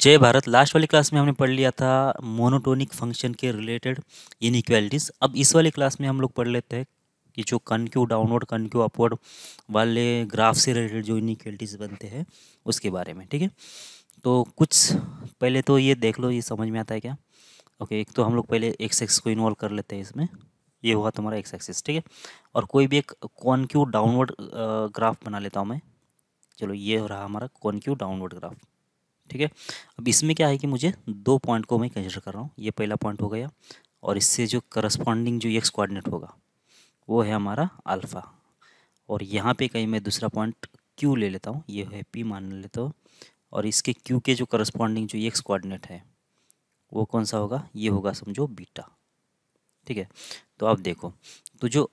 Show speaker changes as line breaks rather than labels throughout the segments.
जय भारत लास्ट वाली क्लास में हमने पढ़ लिया था मोनोटोनिक फंक्शन के रिलेटेड इन अब इस वाली क्लास में हम लोग पढ़ लेते हैं कि जो concave downward concave upward वाले ग्राफ से रिलेटेड जो इन बनते हैं उसके बारे में ठीक है तो कुछ पहले तो ये देख लो ये समझ में आता है क्या ओके एक तो हम लोग पहले एक्स एक्स को इन्वॉल्व कर लेते हैं इसमें ये हुआ तुम्हारा एक्स एक्सिस ठीक है और कोई भी एक कॉन क्यू डाउनवर्ड ग्राफ बना लेता हूँ मैं चलो ये हो रहा हमारा कॉन क्यू डाउनवर्ड ग्राफ ठीक है अब इसमें क्या है कि मुझे दो पॉइंट को मैं कंसिडर कर रहा हूँ ये पहला पॉइंट हो गया और इससे जो करस्पॉन्डिंग जो एक्स कोऑर्डिनेट होगा वो है हमारा अल्फ़ा और यहाँ पे कहीं मैं दूसरा पॉइंट क्यू ले लेता हूँ ये है पी मान लेता हूँ और इसके क्यू के जो करस्पॉन्डिंग जो एक्स कोऑर्डिनेट है वो कौन सा होगा ये होगा समझो बीटा ठीक है तो आप देखो तो जो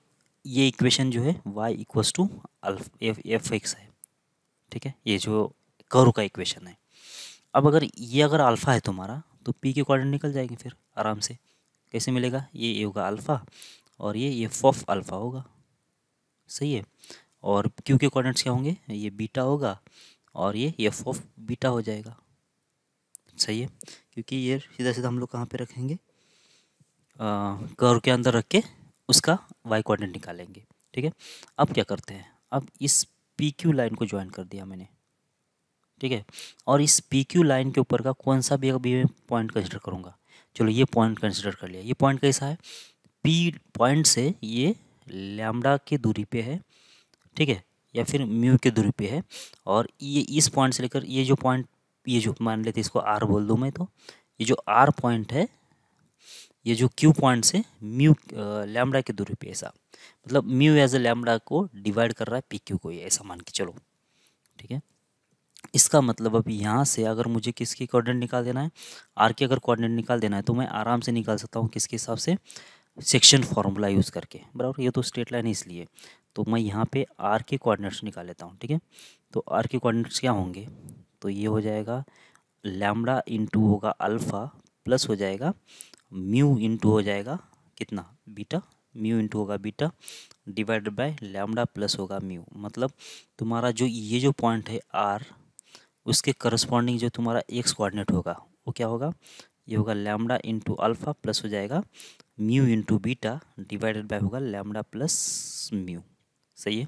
ये इक्वेशन जो है Y equals to alpha F F X है ठीक है ये जो कर्व का इक्वेशन है अब अगर ये अगर अल्फ़ा है तुम्हारा तो पी के कोऑर्डिनेट निकल जाएंगे फिर आराम से कैसे मिलेगा ये ए होगा अल्फ़ा और ये ये फोफ अल्फ़ा होगा सही है और क्यू के कोऑर्डिनेट्स क्या होंगे ये बीटा होगा और ये ये ऑफ बीटा हो जाएगा सही है क्योंकि ये सीधा सीधा हम लोग कहाँ पर रखेंगे कर के अंदर रख के उसका वाई कोऑर्डिनेट निकालेंगे ठीक है अब क्या करते हैं अब इस पी क्यू लाइन को ज्वाइन कर दिया मैंने ठीक है और इस पी क्यू लाइन के ऊपर का कौन सा भी अभी मैं पॉइंट कंसिडर करूँगा चलो ये पॉइंट कंसिडर कर लिया ये पॉइंट कैसा है पी पॉइंट से ये लैमडा की दूरी पे है ठीक है या फिर म्यू की दूरी पे है और ये इस पॉइंट से लेकर ये जो पॉइंट ये जो मान लेते इसको आर बोल दूँ मैं तो ये जो आर पॉइंट है ये जो क्यू पॉइंट से म्यू लैमडा की दूरी पे ऐसा मतलब म्यू एज ए लैमडा को डिवाइड कर रहा है पी क्यू को ये ऐसा मान के चलो ठीक है इसका मतलब अब यहाँ से अगर मुझे किसकी कोऑर्डिनेट निकाल देना है आर के अगर कोऑर्डिनेट निकाल देना है तो मैं आराम से निकाल सकता हूँ किसके हिसाब से सेक्शन फार्मूला यूज़ करके बराबर ये तो स्ट्रेट लाइन है इसलिए तो मैं यहाँ पे आर के कोऑर्डिनेट्स निकाल लेता हूँ ठीक है तो आर के कोऑर्डिनेट्स क्या होंगे तो ये हो जाएगा लैमडा इंटू होगा अल्फ़ा प्लस हो जाएगा म्यू इंटू हो जाएगा कितना बीटा म्यू इंटू होगा beta divided by lambda plus होगा म्यू मतलब तुम्हारा जो ये जो पॉइंट है आर उसके करस्पॉन्डिंग जो तुम्हारा एक्स कोऑर्डिनेट होगा वो क्या होगा ये होगा लैमडा इंटू अल्फ़ा प्लस हो जाएगा mu into beta divided by होगा लैमडा प्लस म्यू सही है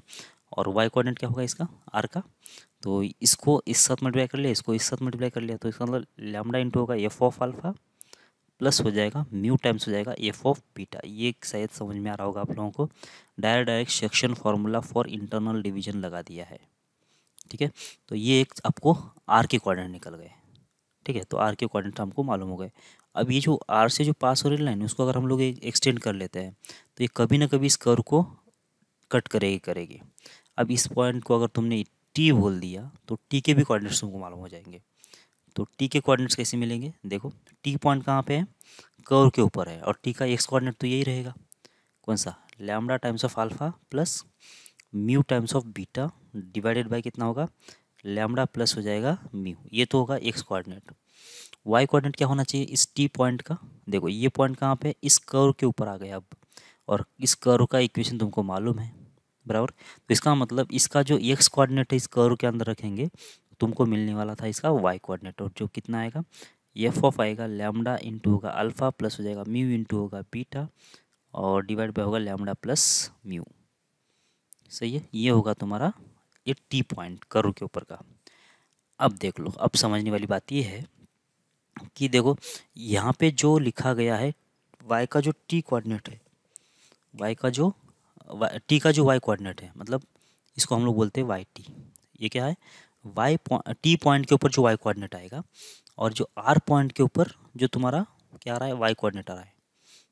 और वाई कोऑर्डिनेट क्या होगा इसका आर का तो इसको इस साथ मल्टीप्लाई कर लिया इसको इस साथ मल्टीप्लाई कर लिया तो इसका मतलब लैमडा इंटू होगा एफ ऑफ अल्फ़ा प्लस हो जाएगा म्यू टाइम्स हो जाएगा एफ ऑफ बीटा ये शायद समझ में आ रहा होगा आप लोगों को direct direct section formula for internal division लगा दिया है ठीक है तो ये एक आपको आर के क्वाड्रेंट निकल गए ठीक है तो आर के कॉर्डिनेट हमको मालूम हो गए अब ये जो आर से जो पास हो रही लाइन उसको अगर हम लोग एक्सटेंड कर लेते हैं तो ये कभी ना कभी इस कर को कट करेगी करेगी अब इस पॉइंट को अगर तुमने टी बोल दिया तो टी के भी कॉर्डिनेट्स तुमको मालूम हो जाएंगे तो टी के कोऑर्डिनेट्स कैसे मिलेंगे देखो टी पॉइंट कहाँ पे है कर्व के ऊपर है और टी का एक्स कोऑर्डिनेट तो यही रहेगा कौन सा lambda times of alpha plus mu times of beta divided by कितना होगा लैमड़ा प्लस हो जाएगा म्यू ये तो होगा एक्स कोऑर्डिनेट वाई कोऑर्डिनेट क्या होना चाहिए इस टी पॉइंट का देखो ये पॉइंट कहाँ पे इस कर्व के ऊपर आ गया अब और इस कर्व का इक्वेशन तुमको मालूम है बराबर तो इसका मतलब इसका जो एक्स कोऑर्डिनेट है इस कर्व के अंदर रखेंगे तुमको मिलने वाला था इसका वाई कोऑर्डिनेट और जो कितना आएगा एफ ऑफ आएगा लैमडा इंटू होगा अल्फ़ा प्लस हो जाएगा म्यू इंटू होगा बीटा और डिवाइड बाय होगा लैमडा प्लस म्यू सही है ये होगा तुम्हारा ये टी पॉइंट कर्व के ऊपर का अब देख लो अब समझने वाली बात ये है कि देखो यहाँ पे जो लिखा गया है वाई का जो टी कोऑर्डिनेट है वाई का जो टी का जो वाई कोऑर्डिनेट है मतलब इसको हम लोग बोलते हैं वाई टी ये क्या है वाई टी पॉइंट के ऊपर जो वाई कोऑर्डिनेट आएगा और जो आर पॉइंट के ऊपर जो तुम्हारा क्या आ रहा है वाई कोऑर्डिनेट आ रहा है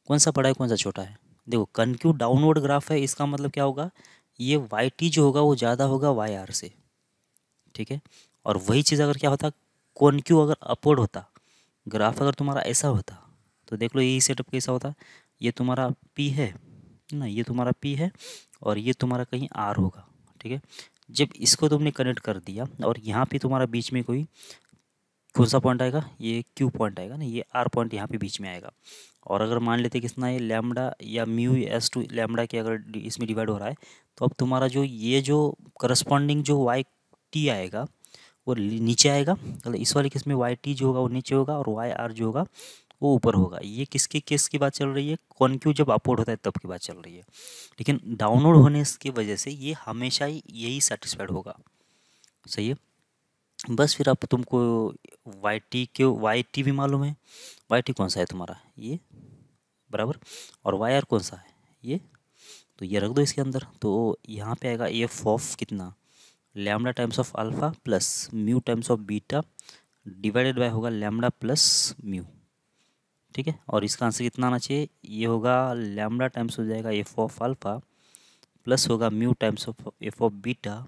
कौन सा बड़ा है कौन सा छोटा है देखो कनक्यू डाउनवर्ड ग्राफ है इसका मतलब क्या होगा ये वाई टी जो होगा वो ज़्यादा होगा वाई आर से ठीक है और वही चीज़ अगर क्या होता कौन क्यू अगर अपवर्ड होता ग्राफ अगर तुम्हारा ऐसा होता तो देख लो यही सेटअप कैसा होता ये तुम्हारा पी है ना ये तुम्हारा पी है और ये तुम्हारा कहीं आर होगा ठीक है जब इसको तुमने कनेक्ट कर दिया और यहाँ पे तुम्हारा बीच में कोई कौन सा पॉइंट आएगा ये क्यू पॉइंट आएगा ना ये आर पॉइंट यहाँ पे बीच में आएगा और अगर मान लेते कितना ये लैमडा या म्यू एस टू लैमडा के अगर इसमें डिवाइड हो रहा है तो अब तुम्हारा जो ये जो करस्पॉन्डिंग जो वाई टी आएगा वो नीचे आएगा मतलब इस वाले किस में वाई टी जो होगा वो नीचे होगा और वाई आर जो होगा वो ऊपर होगा ये किसके केस की बात चल रही है कौन क्यों जब अपलोड होता है तब की बात चल रही है लेकिन डाउनलोड होने की वजह से ये हमेशा ही यही सेटिस्फाइड होगा सही है बस फिर आप तुमको वाई टी के वाई टी भी मालूम है वाई टी कौन सा है तुम्हारा ये बराबर और वाई आर कौन सा है ये तो ये रख दो इसके अंदर तो यहाँ पे आएगा एफ ऑफ कितना lambda times of alpha plus mu times of beta divided by होगा लैमडा प्लस म्यू ठीक है और इसका आंसर कितना आना चाहिए ये होगा लैमडा टाइम्स हो जाएगा एफ ऑफ अल्फ़ा प्लस होगा mu times of F of beta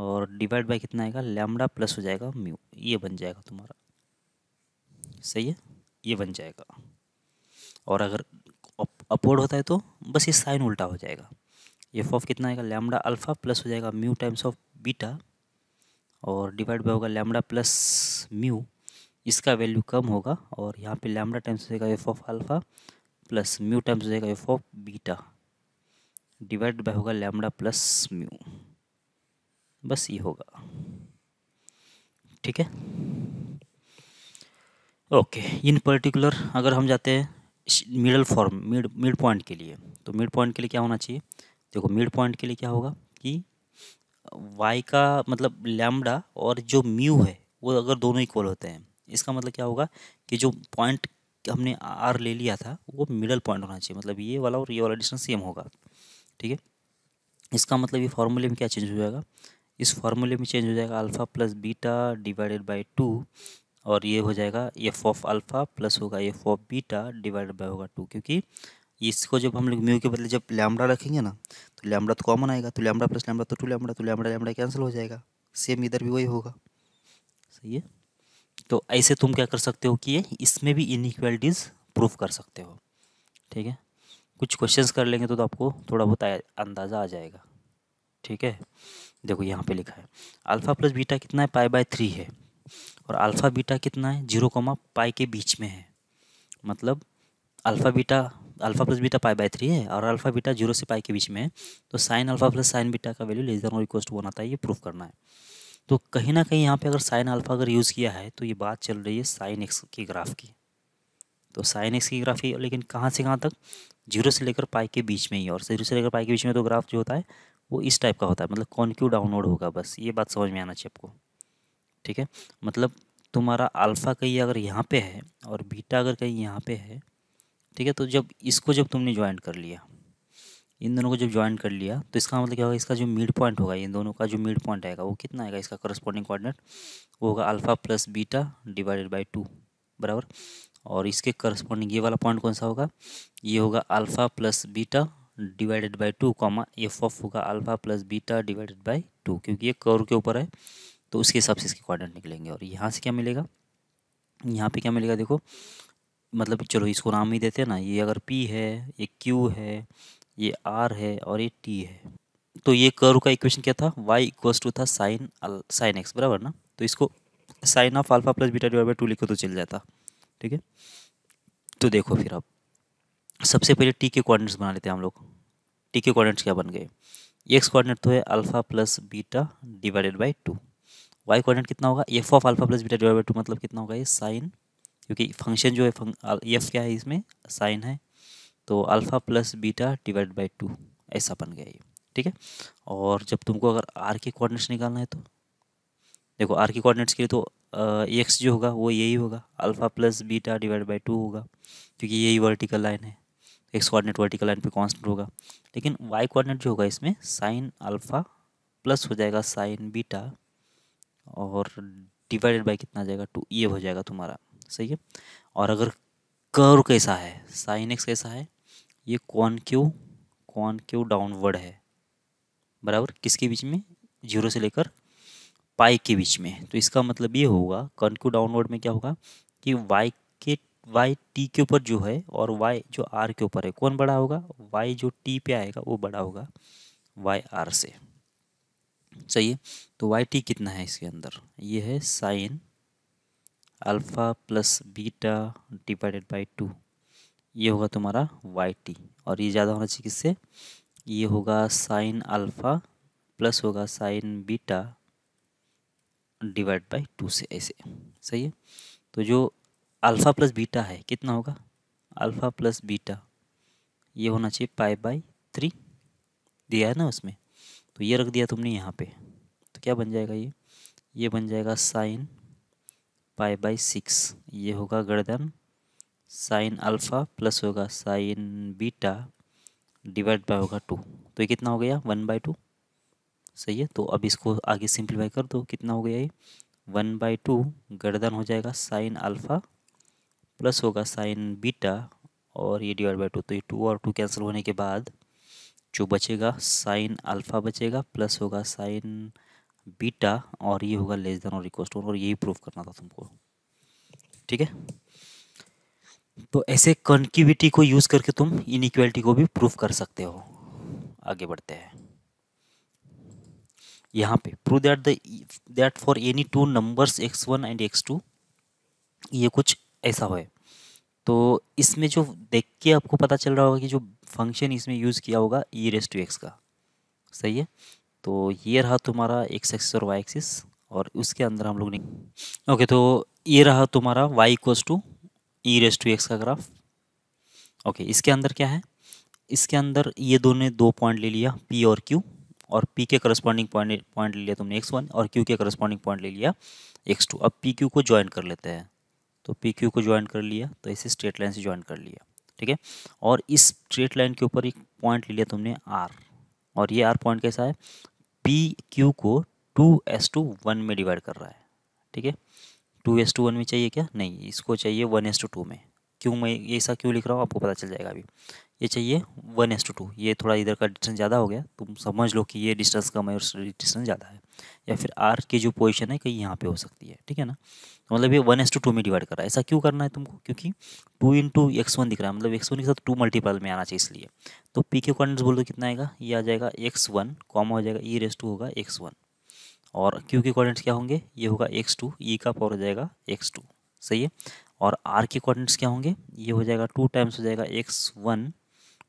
और डिवाइड बाय कितना आएगा लैमडा प्लस हो जाएगा म्यू ये बन जाएगा तुम्हारा सही है ये बन जाएगा और अगर अपवर्ड होता है तो बस ये साइन उल्टा हो जाएगा एफ ऑफ कितना आएगा लैमडा अल्फ़ा प्लस हो जाएगा म्यू टाइम्स ऑफ बीटा और डिवाइड बाय होगा लैमडा प्लस म्यू इसका वैल्यू कम होगा और यहाँ पे लैमडा टाइम्स हो जाएगा F of alpha plus mu times हो जाएगा F of beta divide by होगा लैमडा प्लस म्यू बस ये होगा ठीक है ओके इन पर्टिकुलर अगर हम जाते हैं middle form mid mid point के लिए तो मिड पॉइंट के लिए क्या होना चाहिए देखो मिड पॉइंट के लिए क्या होगा कि वाई का मतलब लैमडा और जो म्यू है वो अगर दोनों इक्वल होते हैं इसका मतलब क्या होगा कि जो पॉइंट हमने आर ले लिया था वो मिडल पॉइंट होना चाहिए मतलब ये वाला और ये वाला डिस्टेंस सेम होगा ठीक है इसका मतलब ये फॉर्मूले में क्या चेंज हो जाएगा इस फार्मूले में चेंज हो जाएगा alpha plus beta divided by two और ये हो जाएगा एफ ऑफ अल्फ़ा प्लस होगा F of beta divided by होगा टू क्योंकि इसको जब हम लोग म्यू के बदले जब लैमडा रखेंगे ना तो लैमडा तो कॉमन आएगा तो लैमडा प्लस लैमडा तो टू लैमडा तो लैमडा लैमडा कैंसिल हो जाएगा सेम इधर भी वही होगा सही है तो ऐसे तुम क्या कर सकते हो कि इसमें भी इनिक्वेलिटीज़ प्रूफ कर सकते हो ठीक है कुछ क्वेश्चंस कर लेंगे तो, तो आपको थोड़ा बहुत अंदाज़ा आ जाएगा ठीक है देखो यहाँ पे लिखा है अल्फ़ा प्लस बीटा कितना है पाई बाय थ्री है और अल्फ़ा बीटा कितना है जीरो कोमा पाई के बीच में है मतलब alpha beta alpha plus beta pi by three है और अल्फ़ा बीटा जीरो से पाई के बीच में है तो sine alpha plus sine beta का वैल्यू लेजर और रिक्वेस्ट वन आता है ये प्रूफ करना है तो कहीं ना कहीं यहाँ पर अगर साइन अल्फ़ा अगर यूज़ किया है तो ये बात चल रही है साइन एक्स की ग्राफ की तो साइन एक्स की ग्राफ ही लेकिन कहाँ से कहाँ तक जीरो से लेकर पाई के बीच में ही और जीरो से लेकर पाई के बीच में तो ग्राफ जो होता है वो इस टाइप का होता है मतलब कॉन्क्यू डाउनलोड होगा बस ये बात समझ में आना चाहिए आपको ठीक है मतलब तुम्हारा अल्फ़ा कहीं अगर यहाँ पे है और बीटा अगर कहीं यहाँ पे है ठीक है तो जब इसको जब तुमने ज्वाइन कर लिया इन दोनों को जब ज्वाइन कर लिया तो इसका मतलब क्या होगा इसका जो मिड पॉइंट होगा इन दोनों का जो मिड पॉइंट आएगा वो कितना आएगा इसका करस्पॉन्डिंग कॉर्डिनेट वो होगा alpha plus beta divided by two बराबर और इसके करस्पॉन्डिंग ये वाला पॉइंट कौन सा होगा ये होगा alpha plus beta divided by two comma F of होगा alpha plus beta divided by two क्योंकि ये कर्व के ऊपर है तो उसके हिसाब से इसके क्वाड्रेंट निकलेंगे और यहाँ से क्या मिलेगा यहाँ पे क्या मिलेगा देखो मतलब चलो इसको नाम ही देते हैं ना ये अगर पी है ये क्यू है ये आर है और ये टी है तो ये कर्व का इक्वेशन क्या था वाई इक्वल्स टू था साइन साइन एक्स बराबर ना तो इसको sine of alpha plus beta divide by two लिखो तो चल जाता ठीक है तो देखो फिर आप सबसे पहले टी के कोऑर्डिनेट्स बना लेते हैं हम लोग टी के कोऑर्डिनेट्स क्या बन गए एक्स कोऑर्डिनेट तो है alpha plus beta divided by two Y coordinate कितना होगा F of alpha plus beta divide by two मतलब कितना होगा ये साइन क्योंकि फंक्शन जो है एफ क्या है इसमें साइन है तो alpha plus beta divide by two ऐसा बन गया ये ठीक है और जब तुमको अगर आर के कोऑर्डिनेट्स निकालना है तो देखो आर के कोऑर्डिनेट्स के लिए तो एक्स जो होगा वो यही होगा alpha plus beta divide by two होगा क्योंकि यही वर्टिकल लाइन है एक्स कोऑर्डिनेट वर्टिकल लाइन पे कांस्टेंट होगा लेकिन वाई कोऑर्डिनेट जो होगा इसमें साइन अल्फ़ा प्लस हो जाएगा साइन बीटा और डिवाइडेड बाई कितना जाएगा टू ये हो जाएगा तुम्हारा सही है और अगर कर कैसा है साइन एक्स कैसा है ये कौन क्यू कौन क्यू डाउनवर्ड है बराबर किसके बीच में जीरो से लेकर पाई के बीच में तो इसका मतलब ये होगा कॉन क्यू डाउनवर्ड में क्या होगा कि वाई के वाई टी के ऊपर जो है और वाई जो आर के ऊपर है कौन बड़ा होगा वाई जो टी पे आएगा वो बड़ा होगा वाई आर से सही है तो वाई टी कितना है इसके अंदर ये है sine alpha plus beta divided by two ये होगा तुम्हारा वाई टी और ये ज़्यादा होना चाहिए किससे ये होगा साइन अल्फ़ा प्लस होगा sine beta divide by two से ऐसे सही है तो जो अल्फ़ा प्लस बीटा है कितना होगा अल्फ़ा प्लस बीटा ये होना चाहिए पाई बाई थ्री दिया है ना उसमें तो ये रख दिया तुमने यहाँ पे तो क्या बन जाएगा ये ये बन जाएगा साइन पाई बाई सिक्स ये होगा गर्दन साइन अल्फ़ा प्लस होगा साइन बीटा डिवाइड बाय होगा टू तो ये कितना हो गया वन बाई टू सही है तो अब इसको आगे सिंप्लीफाई कर दो कितना हो गया ये वन बाई टू गर्दन हो जाएगा साइन अल्फ़ा प्लस होगा साइन बीटा और ये डिवाइड बाई टू तो ये टू और टू कैंसिल होने के बाद जो बचेगा साइन अल्फ़ा बचेगा प्लस होगा साइन बीटा और ये होगा लेस देन और रिक्वेस्ट और यही प्रूफ करना था तुमको ठीक है तो ऐसे कनकिविटी को यूज़ करके तुम इनक्वालिटी को भी प्रूफ कर सकते हो आगे बढ़ते हैं यहाँ पे prove that that for any two numbers x one and x two ये कुछ ऐसा हो तो इसमें जो देख के आपको पता चल रहा होगा कि जो फंक्शन इसमें यूज़ किया होगा ई रेस टू एक्स का सही है तो ये रहा तुम्हारा एक्स एक्सिस और वाई एक्सिस और उसके अंदर हम लोग ने ओके तो ये रहा तुम्हारा y equal to e raise to x का ग्राफ ओके इसके अंदर क्या है इसके अंदर ये दोनों ने दो पॉइंट ले लिया पी और क्यू और पी के करस्पॉन्डिंग पॉइंट पॉइंट ले लिया तुमने एक्स वन और क्यू के करस्पॉन्डिंग पॉइंट ले लिया एक्स टू अब पी क्यू को ज्वाइन कर लेते हैं तो पी क्यू को ज्वाइन कर लिया तो इसे स्ट्रेट लाइन से ज्वाइन कर लिया ठीक है और इस स्ट्रेट लाइन के ऊपर एक पॉइंट ले लिया तुमने आर और ये आर पॉइंट कैसा है पी क्यू को टू एस टू वन में डिवाइड कर रहा है ठीक है टू एस टू वन में चाहिए क्या नहीं इसको चाहिए वन एस टू टू में क्यों मैं ऐसा क्यों लिख रहा हूँ आपको पता चल जाएगा अभी ये चाहिए वन एस टू टू ये थोड़ा इधर का डिस्टेंस ज़्यादा हो गया तुम समझ लो कि ये डिस्टेंस कम है और डिस्टेंस ज़्यादा है या फिर आर की जो पोजिशन है कहीं यहाँ पर हो सकती है ठीक है ना तो मतलब ये वन एस टू टू में डिवाइड कर रहा है ऐसा क्यों करना है तुमको क्योंकि टू इंटू एक्स वन दिख रहा है मतलब एक्स वन के साथ टू मल्टीपल में आना चाहिए इसलिए तो पी के कॉर्डिनेट्स बोल दो कितना आएगा ये आ जाएगा एक्स वन कॉमन हो जाएगा ई रेस टू होगा एक्स वन और क्यू के कॉर्डिनेट्स क्या होंगे ये होगा एक्स टू ई का पावर हो जाएगा एक्स टू सही है और आर के कॉर्डिनेट्स क्या होंगे ये हो जाएगा टू टाइम्स हो जाएगा एक्स वन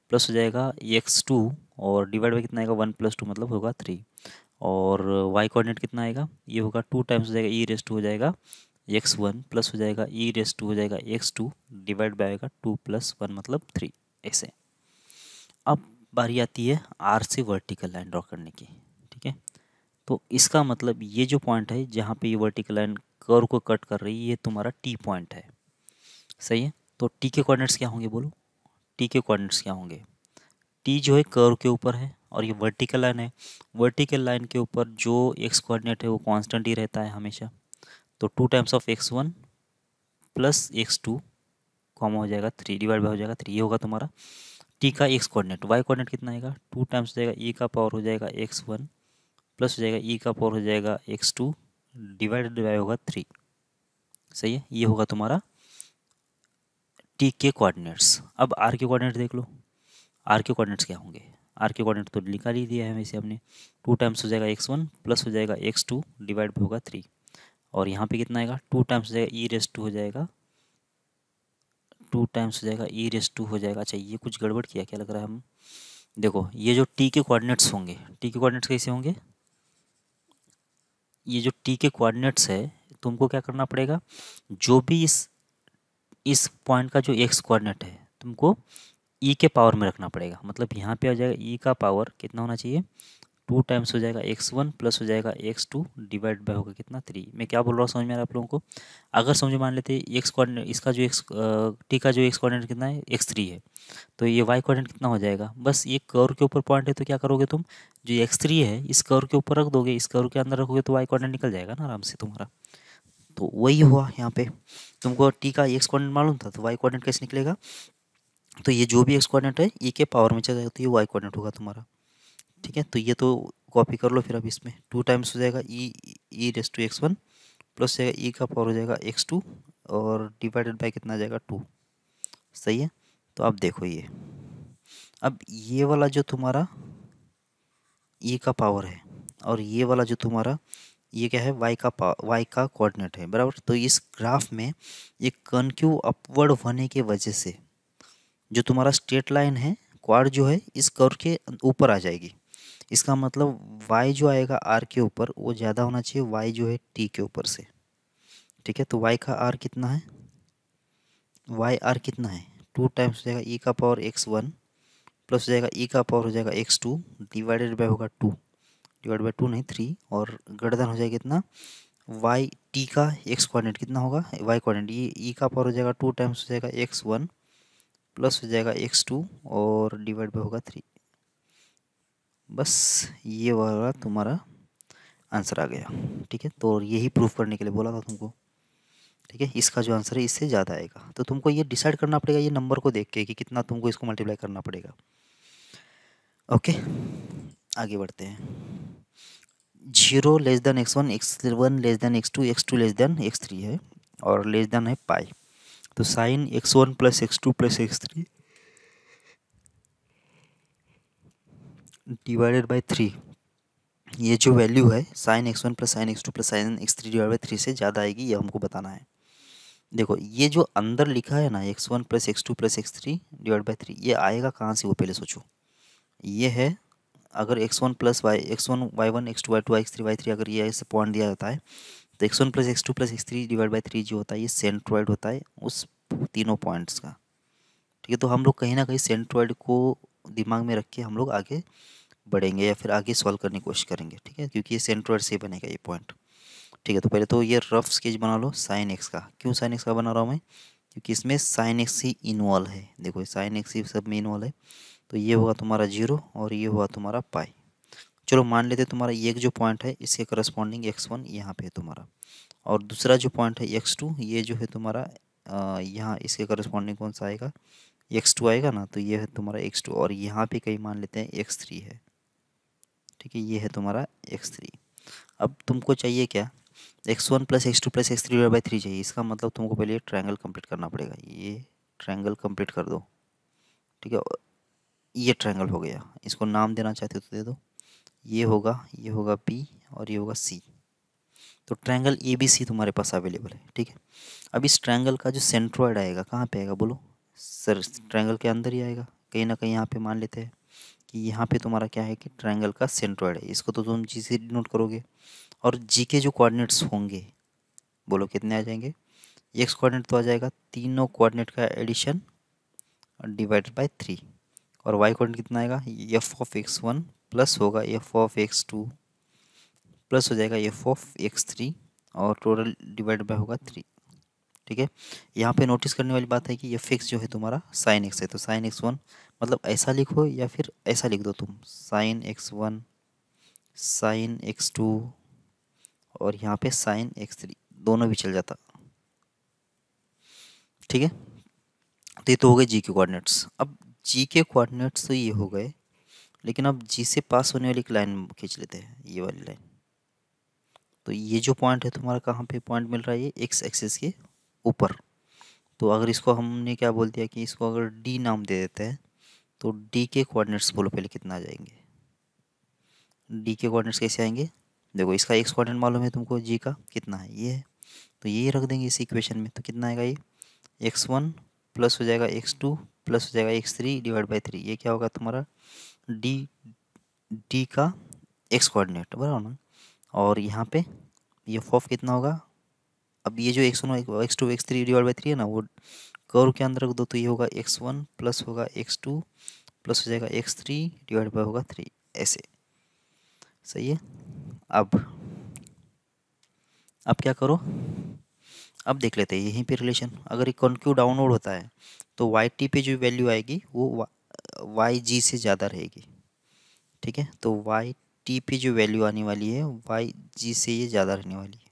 प्लस हो जाएगा एक्स टू और डिवाइड बाई कितना आएगा वन प्लस टू मतलब होगा थ्री और वाई कोऑर्डिनेट कितना आएगा ये होगा टू टाइम्स हो जाएगा ई रेस टू हो जाएगा एक्स वन प्लस हो जाएगा ई रेस टू हो जाएगा एक्स टू डिवाइड बाई होगा टू प्लस वन मतलब थ्री ऐसे अब बारी आती है आर से वर्टिकल लाइन ड्रॉ करने की ठीक है तो इसका मतलब ये जो पॉइंट है जहाँ पे ये वर्टिकल लाइन कर्व को कट कर रही है ये तुम्हारा टी पॉइंट है सही है तो टी के कोऑर्डिनेट्स क्या होंगे बोलो टी के कोऑर्डिनेट्स क्या होंगे टी जो है कर्व के ऊपर है और ये वर्टिकल लाइन है वर्टिकल लाइन के ऊपर जो एक्स कोऑर्डिनेट है वो कांस्टेंट ही रहता है हमेशा तो two times of x one plus x two comma हो जाएगा थ्री डिवाइड बाय हो जाएगा थ्री ये होगा तुम्हारा टी का एक्स कोऑर्डिनेट वाई कोऑर्डिनेट कितना आएगा टू टाइम्स हो जाएगा ई e का पावर हो जाएगा एक्स वन प्लस हो जाएगा ई e का पावर हो जाएगा एक्स टू डिवाइडेड बाय होगा थ्री सही है ये होगा तुम्हारा टी के कोऑर्डिनेट्स अब आर के कोऑर्डिनेट्स देख लो आर के कोऑर्डिनेट्स क्या होंगे आर के कोऑर्डिनेट तो निकाल ही दिया है वैसे हमने टू टाइम्स हो जाएगा एक्स वन प्लस हो जाएगा एक्स टू डिवाइड होगा थ्री और यहाँ पे कितना आएगा टू टाइम्स हो जाएगा ई रेस टू हो जाएगा टू टाइम्स हो जाएगा ई रेस टू हो जाएगा अच्छा ये कुछ गड़बड़ किया क्या लग रहा है हम देखो ये जो टी के कोऑर्डिनेट्स होंगे टी के कोऑर्डिनेट्स कैसे होंगे ये जो टी के कोऑर्डिनेट्स है तुमको क्या करना पड़ेगा जो भी इस इस पॉइंट का जो एक्स कोऑर्डिनेट है तुमको ई e के पावर में रखना पड़ेगा मतलब यहाँ पे आ जाएगा ई e का पावर कितना होना चाहिए टू टाइम्स हो जाएगा एक्स वन प्लस हो जाएगा एक्स टू डिवाइड बाय होगा कितना थ्री मैं क्या बोल रहा हूँ समझ में आ रहा आप लोगों को अगर समझ मान लेते एक्स कॉर्डिनेट इसका जो एक्स टी का जो एक्स कॉर्डिनेट कितना है एक्स थ्री है तो ये वाई कॉर्डिनेट कितना हो जाएगा बस ये कर्व के ऊपर पॉइंट है तो क्या करोगे तुम जो एक्स थ्री है इस कर के ऊपर रख दोगे इस कर के अंदर रखोगे तो वाई कॉर्डिनेट निकल जाएगा ना आराम से तुम्हारा तो वही हुआ यहाँ पे तुमको टी का एक्स कॉर्डिनेट मालूम था तो वाई कॉर्डिनेट कैसे निकलेगा तो ये जो भी एक्स कोऑर्डिनेट है ई के पावर में चला जाएगा तो ये वाई कोऑर्डिनेट होगा तुम्हारा ठीक है तो ये तो कॉपी कर लो फिर अब इसमें टू टाइम्स हो जाएगा e e raise to x one plus जाएगा ई e का पावर हो जाएगा एक्स टू और डिवाइडेड बाय कितना जाएगा टू सही है तो आप देखो ये अब ये वाला जो तुम्हारा ई e का पावर है और ये वाला जो तुम्हारा ये क्या है वाई का पावर वाई का कोऑर्डिनेट है बराबर तो इस ग्राफ में ये कन्क्यू अपवर्ड होने के वजह से जो तुम्हारा स्ट्रेट लाइन है क्वार जो है इस कर्व के ऊपर आ जाएगी इसका मतलब वाई जो आएगा आर के ऊपर वो ज़्यादा होना चाहिए वाई जो है टी के ऊपर से ठीक है तो वाई का आर कितना है वाई आर कितना है टू टाइम्स हो जाएगा ई e का पावर एक्स वन प्लस हो जाएगा ई e का पावर हो जाएगा एक्स टू डिवाइडेड बाय होगा टू डिवाइड बाय टू नहीं थ्री और गर्दन e हो जाएगा कितना वाई टी का एक्स कोऑर्डिनेट कितना होगा वाई कोऑर्डिनेट ये ई का पावर हो जाएगा टू टाइम्स हो जाएगा एक्स वन प्लस हो जाएगा एक्स टू और डिवाइड बाई होगा थ्री बस ये वाला तुम्हारा आंसर आ गया ठीक है तो यही प्रूफ करने के लिए बोला था तुमको ठीक है इसका जो आंसर है इससे ज़्यादा आएगा तो तुमको ये डिसाइड करना पड़ेगा ये नंबर को देख के कि कितना तुमको इसको मल्टीप्लाई करना पड़ेगा ओके आगे बढ़ते हैं zero less than x one x one less than x two x two less than x three है और लेस देन है पाई तो sine x one plus x two plus x three divided by three ये जो value है sine x one plus sine x two plus sine x three divide by three से ज़्यादा आएगी ये हमको बताना है देखो ये जो अंदर लिखा है ना x one plus x two plus x three divide by three ये आएगा कहाँ से वो पहले सोचो ये है अगर x one plus y x one y one x two y two x three y three अगर ये ऐसे पॉइंट दिया जाता है तो x one plus x two plus x three divide by three जो होता है ये सेंट्रोइड होता है उस तीनों पॉइंट्स का ठीक है तो हम लोग कहीं ना कहीं सेंट्रोइड को दिमाग में रख के हम लोग आगे बढ़ेंगे या फिर आगे सॉल्व करने की कोशिश करेंगे ठीक है क्योंकि ये सेंट्रोइड से बनेगा ये पॉइंट ठीक है तो पहले तो ये रफ स्केच बना लो साइन एक्स का क्यों साइन एक्स का बना रहा हूँ मैं क्योंकि इसमें साइन एक्स ही इन्वॉल्व है देखो साइन एक्स ही सब में इन्वॉल्व है तो ये होगा तुम्हारा जीरो और ये हुआ तुम्हारा पाई चलो मान लेते तुम्हारा एक जो पॉइंट है इसके करस्पॉन्डिंग एक्स वन यहाँ पे है तुम्हारा और दूसरा जो पॉइंट है एक्स टू ये जो है तुम्हारा यहाँ इसके करस्पॉन्डिंग कौन सा आएगा एक्स टू आएगा ना तो ये है तुम्हारा एक्स टू और यहाँ पे कहीं मान लेते हैं एक्स थ्री है ठीक है ये है तुम्हारा एक्स थ्री अब तुमको चाहिए क्या x one plus x two plus x three by three चाहिए इसका मतलब तुमको पहले ट्रायंगल कंप्लीट करना पड़ेगा ये ट्रायंगल कंप्लीट कर दो ठीक है ये ट्रायंगल हो गया इसको नाम देना चाहते हो तो दे दो ये होगा ये होगा पी और ये होगा सी तो ट्रायंगल ए बी सी तुम्हारे पास अवेलेबल है ठीक है अब इस ट्रायंगल का जो सेंट्रॉयड आएगा कहाँ पे आएगा बोलो सर ट्रायंगल के अंदर ही आएगा कहीं ना कहीं यहाँ पे मान लेते हैं कि यहाँ पे तुम्हारा क्या है कि ट्रायंगल का सेंट्रॉयड है इसको तो तुम जी से नोट करोगे और जी के जो कोऑर्डिनेट्स होंगे बोलो कितने आ जाएंगे एक्स कोऑर्डिनेट तो आ जाएगा तीनों कोऑर्डिनेट का एडिशन डिवाइड बाय थ्री और वाई कोऑर्डिनेट कितना आएगा F of x one plus होगा F of x two plus हो जाएगा एफ ऑफ एक्स थ्री और टोटल डिवाइड बाय होगा थ्री ठीक है यहाँ पे नोटिस करने वाली बात है कि एफ एक्स जो है तुम्हारा साइन एक्स है तो साइन एक्स वन मतलब ऐसा लिखो या फिर ऐसा लिख दो तुम sine x one sine x two और यहाँ पे साइन एक्स थ्री दोनों भी चल जाता ठीक है तो ये तो हो गए जी के कोऑर्डिनेट्स अब जी के कोऑर्डिनेट्स तो ये हो गए लेकिन अब जी से पास होने वाली एक लाइन खींच लेते हैं ये वाली लाइन तो ये जो पॉइंट है तुम्हारा कहाँ पे पॉइंट मिल रहा है ये एक्स एक्सेस के ऊपर तो अगर इसको हमने क्या बोल दिया कि इसको अगर डी नाम दे देते हैं तो डी के कोऑर्डिनेट्स बोलो पहले कितना आ जाएंगे डी के कोऑर्डिनेट्स कैसे आएंगे देखो इसका एक्स कोऑर्डिनेट मालूम है तुमको जी का कितना है ये है तो ये रख देंगे इस इक्वेशन में तो कितना आएगा ये एक्स वन प्लस हो जाएगा एक्स टू प्लस हो जाएगा x three divide by three ये क्या होगा तुम्हारा डी डी का एक्स कोऑर्डिनेट बराबर ना और यहाँ पे ये फॉफ कितना होगा अब ये जो x one x two x three divide by three है ना वो कर्व के अंदर रख दो तो ये होगा एक्स वन प्लस होगा एक्स टू प्लस हो जाएगा एक्स थ्री डिवाइड बाई होगा थ्री ऐसे सही है अब अब क्या करो अब देख लेते हैं यहीं पे रिलेशन अगर ये कॉन्क्यू डाउनलोड होता है तो वाई टी पे जो वैल्यू आएगी वो वाई जी से ज़्यादा रहेगी ठीक है तो वाई टी पे जो वैल्यू आने वाली है वाई जी से ये ज़्यादा रहने वाली है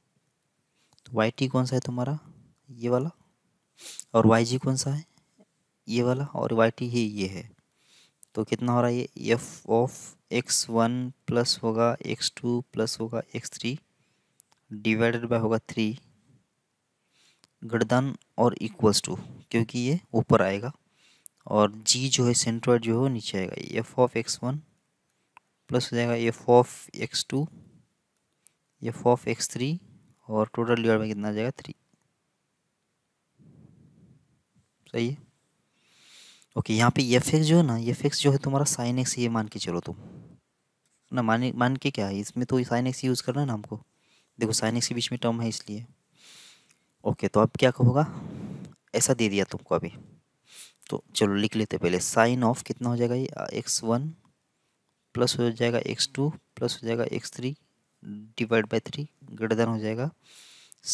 तो वाई टी कौन सा है तुम्हारा ये वाला और वाई जी कौन सा है ये वाला और वाई टी ही ये है तो कितना हो रहा है ये f of x one plus होगा एक्स टू प्लस होगा एक्स थ्री डिवाइडेड बाय होगा थ्री गर्दन और इक्वल्स टू क्योंकि ये ऊपर आएगा और जी जो है सेंट्रॉइड जो है नीचे आएगा F of x one plus हो जाएगा F of x two f of x three और टोटल डिवाइड में कितना आ जाएगा थ्री सही है ओके यहाँ पे एफ एक्स जो है ना एफ एक्स जो है तुम्हारा साइन एक्स ये मान के चलो तुम ना मान मान के क्या है इसमें तो साइन एक्स यूज़ करना है ना हमको देखो साइन एक्स के बीच में टर्म है इसलिए ओके तो अब क्या कहोगा ऐसा दे दिया तुमको अभी तो चलो लिख लेते पहले साइन ऑफ कितना हो जाएगा ये एक्स वन प्लस हो जाएगा एक्स टू प्लस हो जाएगा x three divide by three greater than हो जाएगा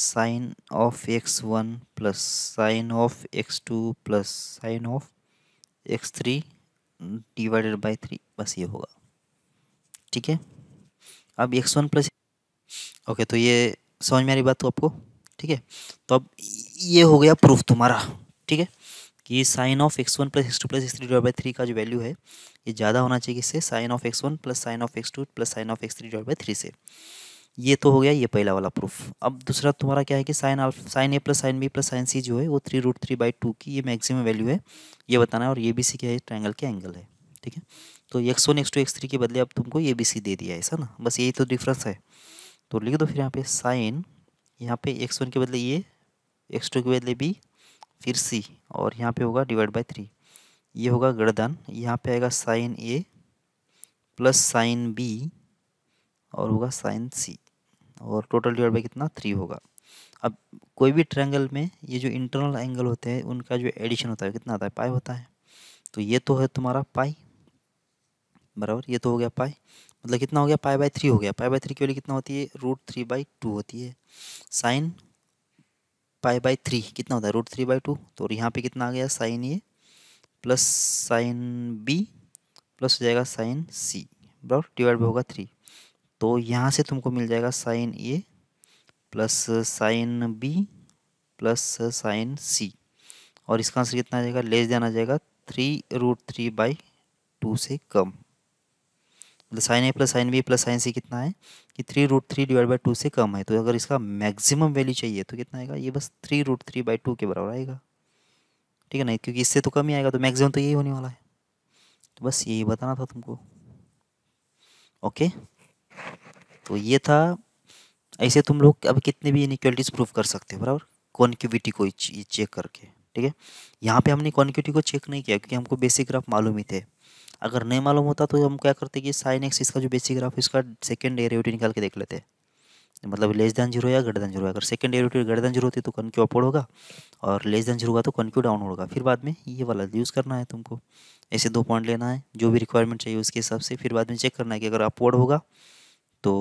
sine of x one plus sine of x two plus sine of x three divided by three बस ये होगा ठीक है अब एक्स वन प्लस ओके तो ये समझ में आ रही बात तो आपको ठीक है तो अब ये हो गया प्रूफ तुम्हारा ठीक है कि sine of x one plus x two plus x three divide by three का जो वैल्यू है ये ज़्यादा होना चाहिए इससे sine of x one plus sine of x two plus sine of x three divide by three से ये तो हो गया ये पहला वाला प्रूफ अब दूसरा तुम्हारा क्या है कि sine alpha sine A plus sine B plus sine C जो है वो three root three by two की ये मैक्सिमम वैल्यू है ये बताना है और ये बी सी क्या है ट्रायंगल के एंगल है ठीक है तो x one x two x three के बदले अब तुमको ये बी सी दे दिया है ऐसा ना बस यही तो डिफरेंस है तो लिख दो फिर यहाँ पे साइन यहाँ पे एक्स वन के बदले ये एक्स टू के बदले बी फिर सी और यहाँ पे होगा डिवाइड बाय थ्री ये होगा गर्दन यहाँ पे आएगा sine A plus sine B और होगा साइन सी और टोटल डिवाइड बाई कितना थ्री होगा अब कोई भी ट्रायंगल में ये जो इंटरनल एंगल होते हैं उनका जो एडिशन होता है कितना आता है पाई होता है तो ये तो है तुम्हारा पाई बराबर ये तो हो गया पाई मतलब कितना हो गया पाई बाय थ्री हो गया पाई बाय थ्री के लिए कितना होती है रूट थ्री बाई टू होती है साइन पाई बाई थ्री कितना होता है रूट थ्री बाई टू तो और यहाँ पे कितना आ गया sine A plus sine B plus हो जाएगा साइन सी बराबर डिवाइड होगा थ्री तो यहाँ से तुमको मिल जाएगा sine A plus sine B plus sine C और इसका आंसर कितना आ जाएगा लेस देना आ जाएगा three root three by two से कम मतलब sine A plus sine B plus sine C कितना है कि three root three divide by two से कम है तो अगर इसका मैक्सिमम वैल्यू चाहिए तो कितना आएगा ये बस three root three by two के बराबर आएगा ठीक है ना क्योंकि इससे तो कम ही आएगा तो मैक्सिमम तो यही होने वाला है तो बस यही बताना था तुमको ओके तो ये था ऐसे तुम लोग अब कितने भी इनिक्वलिटीज़ प्रूव कर सकते हो बराबर कॉन्क्यूविटी को चेक करके ठीक है यहाँ पे हमने कॉन्क्यूटी को चेक नहीं किया क्योंकि हमको बेसिक ग्राफ मालूम ही थे अगर नहीं मालूम होता तो हम क्या करते कि साइन एक्स इसका जो बेसिक ग्राफ इसका सेकेंड डेरिवेटिव निकाल के देख लेते मतलब लेस देन जीरो या ग्रेटर देन जीरो अगर second derivative greater than zero होती तो कन क्यू अपवर्ड होगा और लेस देन जीरो होगा तो कन क्यू डाउन होगा फिर बाद में ये वाला यूज़ करना है तुमको ऐसे दो पॉइंट लेना है जो भी रिक्वायरमेंट चाहिए उसके हिसाब से फिर बाद में चेक करना है कि अगर अपवर्ड होगा तो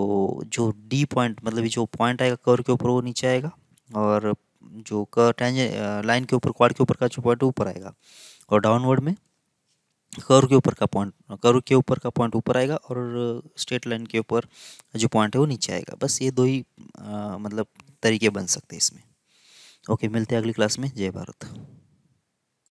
जो डी पॉइंट मतलब जो पॉइंट आएगा कर के ऊपर वो नीचे आएगा और जो कर लाइन के ऊपर क्वार के ऊपर का जो पॉइंट ऊपर आएगा और डाउनवर्ड में कर्व के ऊपर का पॉइंट कर्व के ऊपर का पॉइंट ऊपर आएगा और स्ट्रेट लाइन के ऊपर जो पॉइंट है वो नीचे आएगा बस ये दो ही आ, मतलब तरीके बन सकते हैं इसमें ओके मिलते हैं अगली क्लास में जय भारत